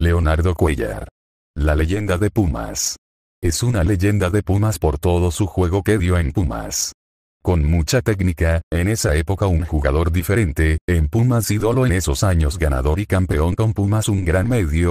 Leonardo Cuellar. La leyenda de Pumas. Es una leyenda de Pumas por todo su juego que dio en Pumas. Con mucha técnica, en esa época un jugador diferente, en Pumas ídolo en esos años ganador y campeón con Pumas un gran medio,